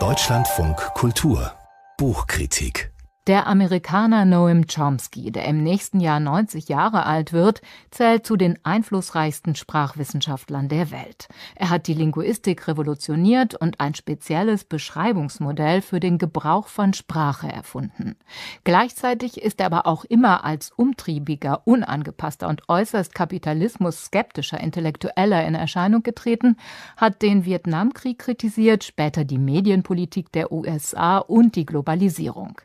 Deutschlandfunk Kultur Buchkritik der Amerikaner Noam Chomsky, der im nächsten Jahr 90 Jahre alt wird, zählt zu den einflussreichsten Sprachwissenschaftlern der Welt. Er hat die Linguistik revolutioniert und ein spezielles Beschreibungsmodell für den Gebrauch von Sprache erfunden. Gleichzeitig ist er aber auch immer als umtriebiger, unangepasster und äußerst kapitalismus-skeptischer Intellektueller in Erscheinung getreten, hat den Vietnamkrieg kritisiert, später die Medienpolitik der USA und die Globalisierung.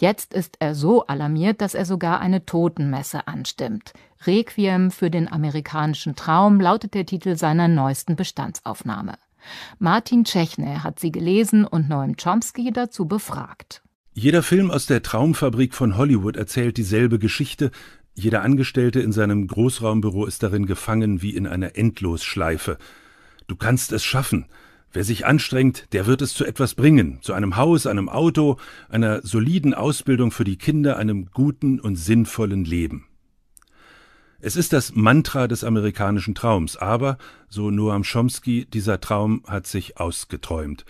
Jetzt ist er so alarmiert, dass er sogar eine Totenmesse anstimmt. Requiem für den amerikanischen Traum lautet der Titel seiner neuesten Bestandsaufnahme. Martin Tschechne hat sie gelesen und Noam Chomsky dazu befragt. Jeder Film aus der Traumfabrik von Hollywood erzählt dieselbe Geschichte. Jeder Angestellte in seinem Großraumbüro ist darin gefangen wie in einer Endlosschleife. Du kannst es schaffen. Wer sich anstrengt, der wird es zu etwas bringen, zu einem Haus, einem Auto, einer soliden Ausbildung für die Kinder, einem guten und sinnvollen Leben. Es ist das Mantra des amerikanischen Traums, aber, so Noam Chomsky, dieser Traum hat sich ausgeträumt.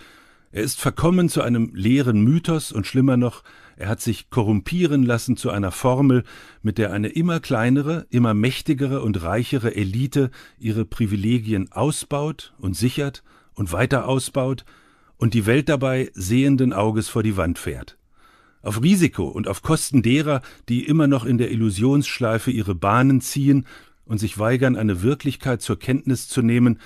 Er ist verkommen zu einem leeren Mythos und schlimmer noch, er hat sich korrumpieren lassen zu einer Formel, mit der eine immer kleinere, immer mächtigere und reichere Elite ihre Privilegien ausbaut und sichert und weiter ausbaut und die Welt dabei sehenden Auges vor die Wand fährt. Auf Risiko und auf Kosten derer, die immer noch in der Illusionsschleife ihre Bahnen ziehen und sich weigern, eine Wirklichkeit zur Kenntnis zu nehmen,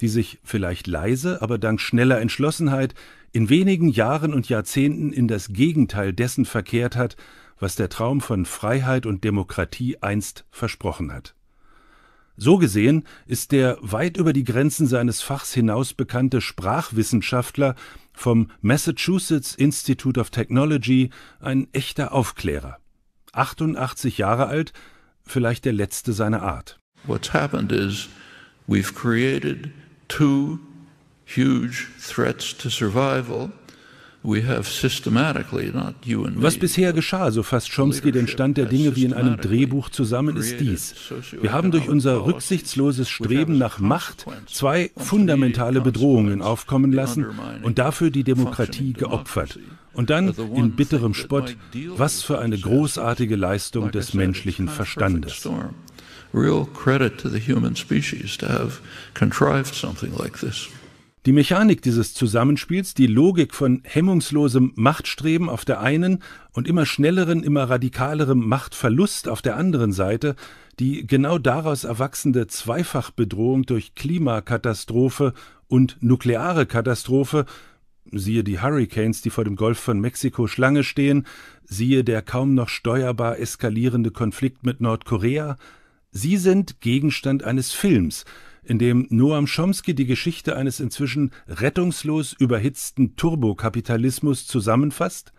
die sich vielleicht leise, aber dank schneller Entschlossenheit in wenigen Jahren und Jahrzehnten in das Gegenteil dessen verkehrt hat, was der Traum von Freiheit und Demokratie einst versprochen hat. So gesehen ist der weit über die Grenzen seines Fachs hinaus bekannte Sprachwissenschaftler vom Massachusetts Institute of Technology ein echter Aufklärer. 88 Jahre alt, vielleicht der letzte seiner Art. What's happened is we've created two huge threats to survival was bisher geschah, so fasst Chomsky den Stand der Dinge wie in einem Drehbuch zusammen, ist dies. Wir haben durch unser rücksichtsloses Streben nach Macht zwei fundamentale Bedrohungen aufkommen lassen und dafür die Demokratie geopfert. Und dann in bitterem Spott, was für eine großartige Leistung des menschlichen Verstandes. Real credit to the human species to have contrived something like this. Die Mechanik dieses Zusammenspiels, die Logik von hemmungslosem Machtstreben auf der einen und immer schnelleren, immer radikalerem Machtverlust auf der anderen Seite, die genau daraus erwachsende Zweifachbedrohung durch Klimakatastrophe und nukleare Katastrophe, siehe die Hurricanes, die vor dem Golf von Mexiko Schlange stehen, siehe der kaum noch steuerbar eskalierende Konflikt mit Nordkorea, sie sind Gegenstand eines Films, in dem Noam Chomsky die Geschichte eines inzwischen rettungslos überhitzten Turbokapitalismus zusammenfasst,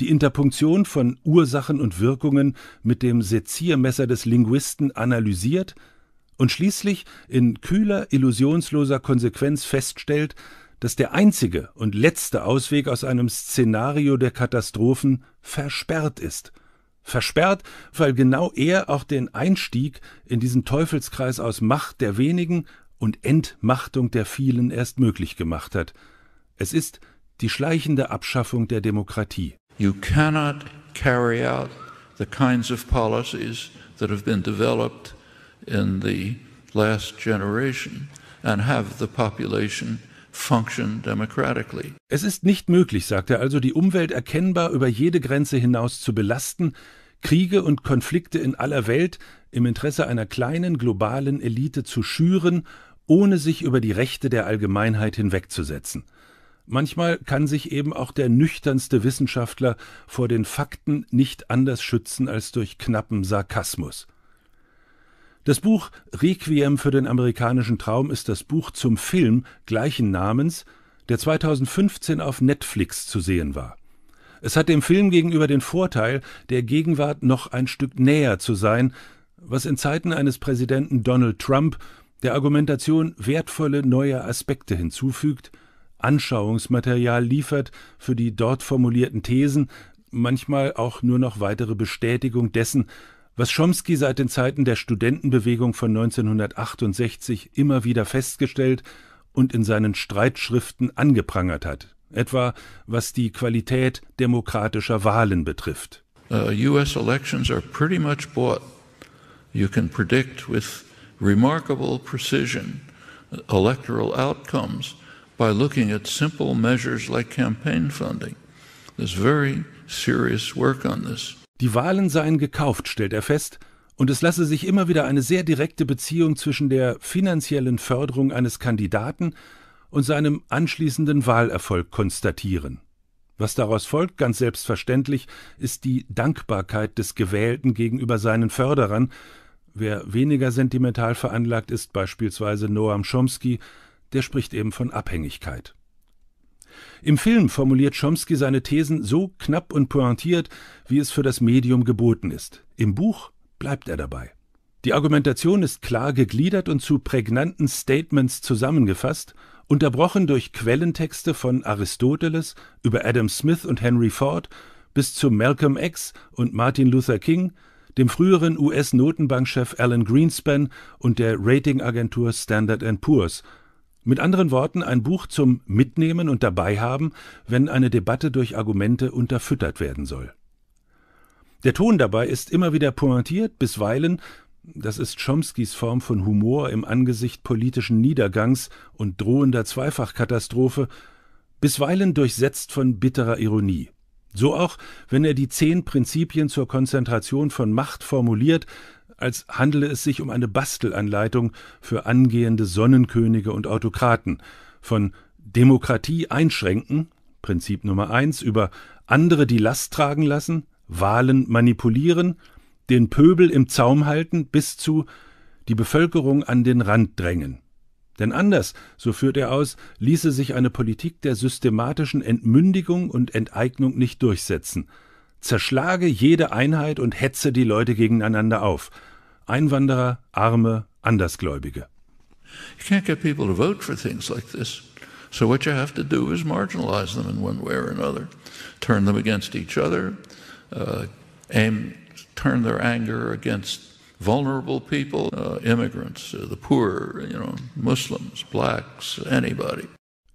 die Interpunktion von Ursachen und Wirkungen mit dem Seziermesser des Linguisten analysiert und schließlich in kühler, illusionsloser Konsequenz feststellt, dass der einzige und letzte Ausweg aus einem Szenario der Katastrophen versperrt ist – versperrt, weil genau er auch den Einstieg in diesen Teufelskreis aus Macht der wenigen und Entmachtung der vielen erst möglich gemacht hat. Es ist die schleichende Abschaffung der Demokratie. You cannot carry out the kinds of policies that have been developed in the last generation and have the population function democratically. Es ist nicht möglich, sagt er also, die Umwelt erkennbar über jede Grenze hinaus zu belasten, Kriege und Konflikte in aller Welt im Interesse einer kleinen globalen Elite zu schüren, ohne sich über die Rechte der Allgemeinheit hinwegzusetzen. Manchmal kann sich eben auch der nüchternste Wissenschaftler vor den Fakten nicht anders schützen als durch knappen Sarkasmus. Das Buch Requiem für den amerikanischen Traum ist das Buch zum Film gleichen Namens, der 2015 auf Netflix zu sehen war. Es hat dem Film gegenüber den Vorteil, der Gegenwart noch ein Stück näher zu sein, was in Zeiten eines Präsidenten Donald Trump der Argumentation wertvolle neue Aspekte hinzufügt, Anschauungsmaterial liefert für die dort formulierten Thesen, manchmal auch nur noch weitere Bestätigung dessen, was Chomsky seit den Zeiten der Studentenbewegung von 1968 immer wieder festgestellt und in seinen Streitschriften angeprangert hat etwa was die Qualität demokratischer Wahlen betrifft. Uh, US elections are pretty much bought. You can predict with remarkable precision electoral outcomes by looking at simple measures like campaign funding. There's very serious work on this. Die Wahlen seien gekauft, stellt er fest, und es lasse sich immer wieder eine sehr direkte Beziehung zwischen der finanziellen Förderung eines Kandidaten und seinem anschließenden Wahlerfolg konstatieren. Was daraus folgt, ganz selbstverständlich, ist die Dankbarkeit des Gewählten gegenüber seinen Förderern. Wer weniger sentimental veranlagt ist, beispielsweise Noam Chomsky, der spricht eben von Abhängigkeit. Im Film formuliert Chomsky seine Thesen so knapp und pointiert, wie es für das Medium geboten ist. Im Buch bleibt er dabei. Die Argumentation ist klar gegliedert und zu prägnanten Statements zusammengefasst unterbrochen durch Quellentexte von Aristoteles über Adam Smith und Henry Ford bis zu Malcolm X und Martin Luther King, dem früheren US-Notenbankchef Alan Greenspan und der Ratingagentur Standard Poor's. Mit anderen Worten, ein Buch zum Mitnehmen und dabei haben, wenn eine Debatte durch Argumente unterfüttert werden soll. Der Ton dabei ist immer wieder pointiert, bisweilen das ist Chomskys Form von Humor im Angesicht politischen Niedergangs und drohender Zweifachkatastrophe, bisweilen durchsetzt von bitterer Ironie. So auch, wenn er die zehn Prinzipien zur Konzentration von Macht formuliert, als handele es sich um eine Bastelanleitung für angehende Sonnenkönige und Autokraten, von Demokratie einschränken, Prinzip Nummer eins, über andere die Last tragen lassen, Wahlen manipulieren, den Pöbel im Zaum halten bis zu die Bevölkerung an den Rand drängen. Denn anders, so führt er aus, ließe sich eine Politik der systematischen Entmündigung und Enteignung nicht durchsetzen. Zerschlage jede Einheit und hetze die Leute gegeneinander auf. Einwanderer, Arme, Andersgläubige. You can't get people to vote for things like this. So what you have to do is marginalize them in one way or another, turn them against each other, uh, aim turn their anger against vulnerable people, uh, immigrants, uh, the poor, you know, Muslims, blacks, anybody.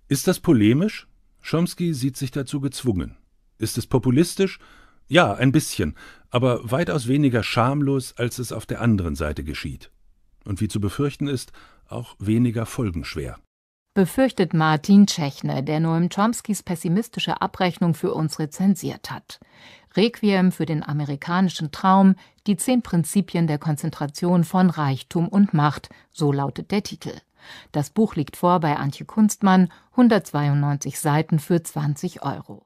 Ist das polemisch? Chomsky sieht sich dazu gezwungen. Ist es populistisch? Ja, ein bisschen, aber weitaus weniger schamlos, als es auf der anderen Seite geschieht. Und wie zu befürchten ist, auch weniger folgenschwer befürchtet Martin Tschechne, der Noam Chomskys pessimistische Abrechnung für uns rezensiert hat. Requiem für den amerikanischen Traum, die zehn Prinzipien der Konzentration von Reichtum und Macht, so lautet der Titel. Das Buch liegt vor bei Antje Kunstmann, 192 Seiten für 20 Euro.